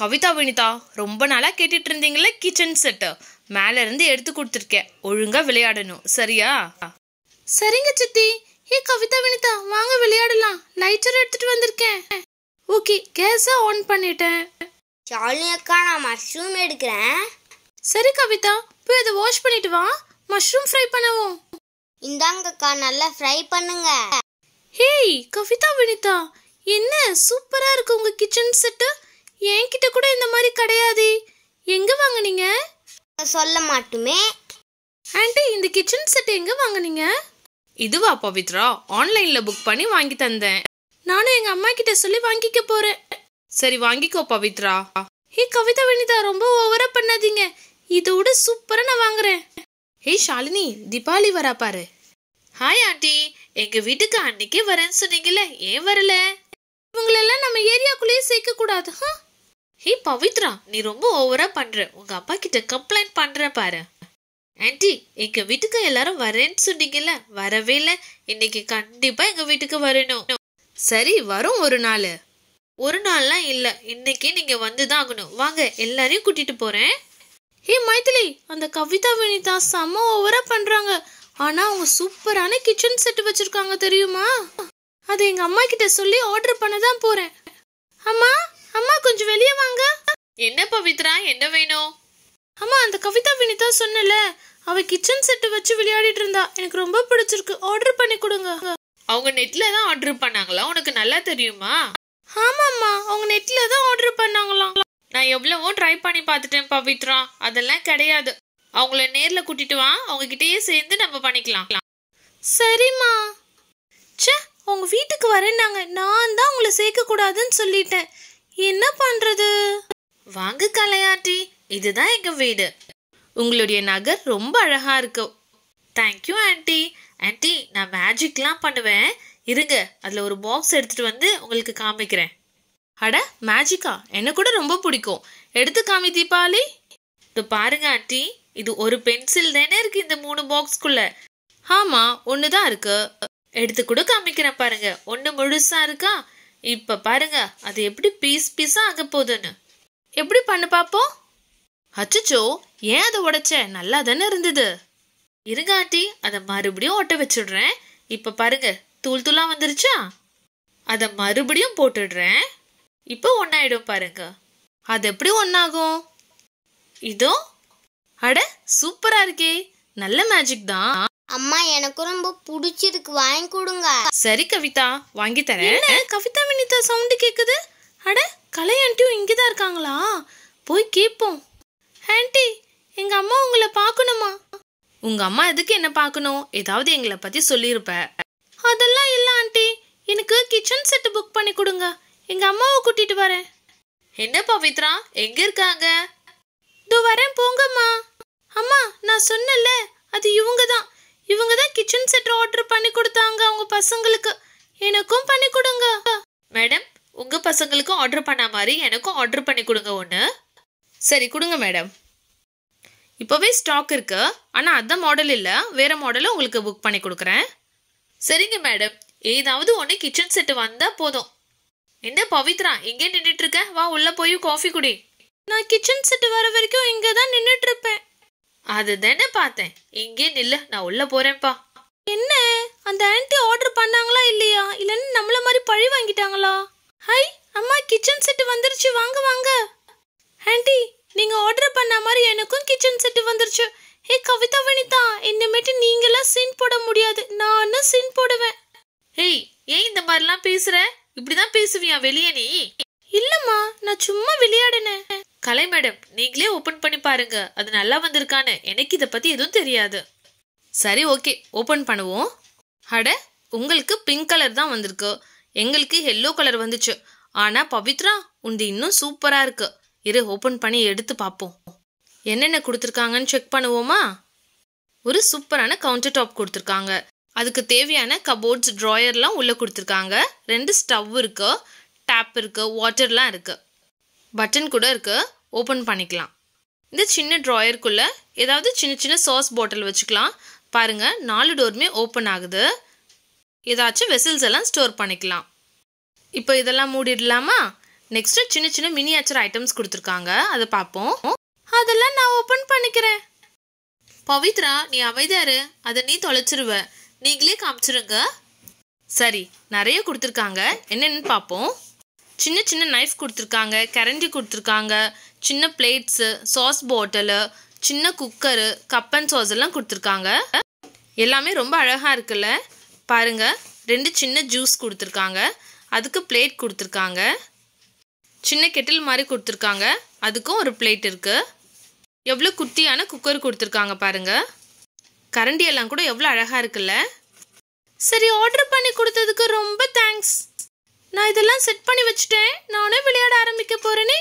கவிதா வினிதா ரொம்ப நாளாக கேட்டுட்டு இருந்தீங்களே கிச்சன் செட்டு மேலேருந்து எடுத்து கொடுத்துருக்கேன் ஒழுங்காக விளையாடணும் சரியா சரிங்க சித்தி ஏ கவிதா வினிதா வாங்க விளையாடலாம் லைட்டர் எடுத்துட்டு வந்திருக்கேன் ஓகே கேஸை ஆன் பண்ணிட்டேன் ஷாலினி நான் மஷ்ரூம் எடுக்கிறேன் சரி கவிதா போய் அதை வாஷ் பண்ணிட்டு வா மஷ்ரூம் ஃப்ரை பண்ணுவோம் இந்தாங்கக்கா நல்லா ஃப்ரை பண்ணுங்க ஹேய் கவிதா வினிதா என்ன சூப்பரா இருக்கு உங்க கிச்சன் செட்டு என்கிட்ட கூட இந்த மாதிரி கிடையாது எங்க வாங்குனீங்க சொல்ல மாட்டுமே ஆண்டி இந்த கிச்சன் செட் எங்க வாங்குனீங்க இதுவா பவித்ரா ஆன்லைன்ல புக் பண்ணி வாங்கி தந்தேன் நானும் எங்க அம்மா கிட்ட சொல்லி வாங்கிக்க போறேன் சரி வாங்கிக்கோ பவித்ரா ஹே கவிதா வினிதா ரொம்ப ஓவரா பண்ணாதீங்க இதோட சூப்பரா நான் வாங்குறேன் ஹே ஷாலினி தீபாவளி வரா பாரு ஹாய் ஆண்டி எங்க வீட்டுக்கு அன்னைக்கே வரேன்னு சொன்னீங்கல்ல ஏன் வரல இவங்களெல்லாம் நம்ம ஏரியாக்குள்ளேயே சேர்க்க கூடாது ஹே பவித்ரா நீ ரொம்ப ஓவரா பண்ற உங்க அப்பா கிட்ட கம்ப்ளைண்ட் பண்ற பாரு ஆன்டி எங்க வீட்டுக்கு எல்லாரும் வரேன்னு சொன்னீங்கல்ல வரவே இல்லை இன்னைக்கு கண்டிப்பா எங்க வீட்டுக்கு வரணும் சரி வரும் ஒரு நாள் ஒரு நாள்லாம் இல்ல இன்னைக்கே நீங்க வந்துதான் ஆகணும் வாங்க எல்லாரையும் கூட்டிட்டு போறேன் ஹே மைத்திலி அந்த கவிதா வினிதா சம ஓவரா பண்றாங்க ஆனா அவங்க சூப்பரான கிச்சன் செட் வச்சிருக்காங்க தெரியுமா அதை எங்க அம்மா கிட்ட சொல்லி ஆர்டர் பண்ண தான் போறேன் அம்மா அம்மா கொஞ்சம் வெளியே வாங்க என்ன பவித்ரா என்ன வேணும் அம்மா அந்த கவிதா வினிதா சொன்னல அவ கிச்சன் செட்டு வச்சு விளையாடிட்டு இருந்தா எனக்கு ரொம்ப பிடிச்சிருக்கு ஆர்டர் பண்ணி கொடுங்க அவங்க நெட்ல தான் ஆர்டர் பண்ணாங்களா உனக்கு நல்லா தெரியுமா ஆமாம்மா அவங்க நெட்ல தான் ஆர்டர் பண்ணாங்களாம் நான் எவ்வளவோ ட்ரை பண்ணி பார்த்துட்டேன் பவித்ரா அதெல்லாம் கிடையாது அவங்கள நேர்ல கூட்டிட்டு வா அவங்க கிட்டயே சேர்ந்து நம்ம பண்ணிக்கலாம் சரிம்மா சே உங்க வீட்டுக்கு வரேன்னாங்க நான் தான் உங்களை சேர்க்க கூடாதுன்னு சொல்லிட்டேன் என்ன பண்றது வாங்க கலையாட்டி இதுதான் எங்க வீடு உங்களுடைய நகர் ரொம்ப அழகா இருக்கு தேங்க்யூ ஆன்டி ஆன்டி நான் மேஜிக்லாம் பண்ணுவேன் இருங்க அதில் ஒரு பாக்ஸ் எடுத்துட்டு வந்து உங்களுக்கு காமிக்கிறேன் அட மேஜிக்கா என்ன கூட ரொம்ப பிடிக்கும் எடுத்து காமி தீபாவளி இது பாருங்க ஆன்டி இது ஒரு பென்சில் தானே இருக்கு இந்த மூணு பாக்ஸ்க்குள்ள ஆமா ஒன்று தான் இருக்கு எடுத்து கூட காமிக்கிறேன் பாருங்க ஒன்று முழுசா இருக்கா இப்ப பாருங்க அது எப்படி பீஸ் பீஸா ஆக போகுதுன்னு எப்படி பண்ணு பாப்போம் அச்சுச்சோ ஏன் அதை உடைச்ச நல்லா தானே இருந்தது இருங்காட்டி அதை மறுபடியும் ஒட்ட வச்சுடுறேன் இப்ப பாருங்க தூள் தூளா வந்துருச்சா அதை மறுபடியும் போட்டுடுறேன் இப்போ ஒன்னாயிடும் பாருங்க அது எப்படி ஒன்னாகும் இதோ அட சூப்பரா இருக்கே நல்ல மேஜிக் தான் அம்மா எனக்கு ரொம்ப பிடிச்சிருக்கு வாங்கி கொடுங்க சரி கவிதா வாங்கி தரேன் கவிதா வினிதா சவுண்டு கேக்குது அட கலை ஆண்டியும் இங்கே தான் இருக்காங்களா போய் கேட்போம் ஆண்டி எங்க அம்மா உங்களை பார்க்கணுமா உங்க அம்மா எதுக்கு என்ன பார்க்கணும் ஏதாவது எங்களை பத்தி சொல்லியிருப்ப அதெல்லாம் இல்ல ஆண்டி எனக்கு கிச்சன் செட் புக் பண்ணி கொடுங்க எங்க அம்மாவை கூட்டிட்டு வரேன் என்ன பவித்ரா எங்க இருக்காங்க இதோ வரேன் போங்கம்மா அம்மா நான் சொன்னல அது இவங்க தான் இவங்க தான் கிச்சன் செட் ஆர்டர் பண்ணி கொடுத்தாங்க அவங்க பசங்களுக்கு எனக்கும் பண்ணி கொடுங்க மேடம் உங்க பசங்களுக்கும் ஆர்டர் பண்ண மாதிரி எனக்கும் ஆர்டர் பண்ணி கொடுங்க ஒன்று சரி கொடுங்க மேடம் இப்போவே ஸ்டாக் இருக்கு ஆனால் அந்த மாடல் இல்லை வேற மாடலும் உங்களுக்கு புக் பண்ணி கொடுக்குறேன் சரிங்க மேடம் ஏதாவது ஒன்று கிச்சன் செட்டு வந்தால் போதும் என்ன பவித்ரா இங்கே நின்றுட்டு இருக்க வா உள்ள போய் காஃபி குடி நான் கிச்சன் செட்டு வர வரைக்கும் இங்கே தான் நின்றுட்டு இருப்பேன் அதுதானே பார்த்தேன் இங்கே நில்ல நான் உள்ள போறேன்ப்பா என்ன அந்த ஆன்ட்டி ஆர்டர் பண்ணாங்களா இல்லையா இல்லைன்னு நம்மள மாதிரி பழி வாங்கிட்டாங்களா ஹை அம்மா கிச்சன் செட் வந்துருச்சு வாங்க வாங்க ஆன்ட்டி நீங்க ஆர்டர் பண்ண மாதிரி எனக்கும் கிச்சன் செட் வந்துருச்சு ஹே கவிதா வனிதா இனிமேட்டு நீங்களாம் சீன் போட முடியாது நானும் சீன் போடுவேன் ஹேய் ஏன் இந்த மாதிரிலாம் பேசுற இப்படிதான் பேசுவியா வெளியே நீ இல்லம்மா நான் சும்மா விளையாடினேன் கலை மேடம் நீங்களே ஓப்பன் பண்ணி பாருங்க அது நல்லா வந்திருக்கான்னு எனக்கு இதை பற்றி எதுவும் தெரியாது சரி ஓகே ஓப்பன் பண்ணுவோம் அட உங்களுக்கு பிங்க் கலர் தான் வந்திருக்கு எங்களுக்கு எல்லோ கலர் வந்துச்சு ஆனால் பவித்ரா உண்டு இன்னும் சூப்பராக இருக்கு இரு ஓப்பன் பண்ணி எடுத்து பார்ப்போம் என்னென்ன கொடுத்துருக்காங்கன்னு செக் பண்ணுவோமா ஒரு சூப்பரான கவுண்டர் டாப் கொடுத்துருக்காங்க அதுக்கு தேவையான கபோர்ட்ஸ் ட்ராயர்லாம் உள்ளே கொடுத்துருக்காங்க ரெண்டு ஸ்டவ் இருக்குது டேப் இருக்குது வாட்டர்லாம் இருக்குது பட்டன் கூட இருக்குது ஓப்பன் பண்ணிக்கலாம் இந்த சின்ன ட்ராயருக்குள்ளே ஏதாவது சின்ன சின்ன சாஸ் பாட்டில் வச்சுக்கலாம் பாருங்கள் நாலு டோருமே ஓப்பன் ஆகுது ஏதாச்சும் வெசல்ஸ் எல்லாம் ஸ்டோர் பண்ணிக்கலாம் இப்போ இதெல்லாம் மூடிடலாமா நெக்ஸ்ட்டு சின்ன சின்ன மினியேச்சர் ஐட்டம்ஸ் கொடுத்துருக்காங்க அதை பார்ப்போம் அதெல்லாம் நான் ஓப்பன் பண்ணிக்கிறேன் பவித்ரா நீ அவைதாரு அதை நீ தொலைச்சிருவ நீங்களே காமிச்சிருங்க சரி நிறைய கொடுத்துருக்காங்க என்னென்னு பார்ப்போம் சின்ன சின்ன நைஃப் கொடுத்துருக்காங்க கரண்டி கொடுத்துருக்காங்க சின்ன பிளேட்ஸு சாஸ் பாட்டிலு சின்ன குக்கரு கப் அண்ட் சாஸ் எல்லாம் கொடுத்துருக்காங்க எல்லாமே ரொம்ப அழகாக இருக்குல்ல பாருங்கள் ரெண்டு சின்ன ஜூஸ் கொடுத்துருக்காங்க அதுக்கு பிளேட் கொடுத்துருக்காங்க சின்ன கெட்டில் மாதிரி கொடுத்துருக்காங்க அதுக்கும் ஒரு பிளேட் இருக்குது எவ்வளோ குட்டியான குக்கர் கொடுத்துருக்காங்க பாருங்கள் கரண்டி எல்லாம் கூட எவ்வளோ அழகாக இருக்குல்ல சரி ஆர்டர் பண்ணி கொடுத்ததுக்கு ரொம்ப தேங்க்ஸ் நான் இதெல்லாம் செட் பண்ணி வச்சுட்டேன் நானே விளையாட ஆரம்பிக்க போகிறேனே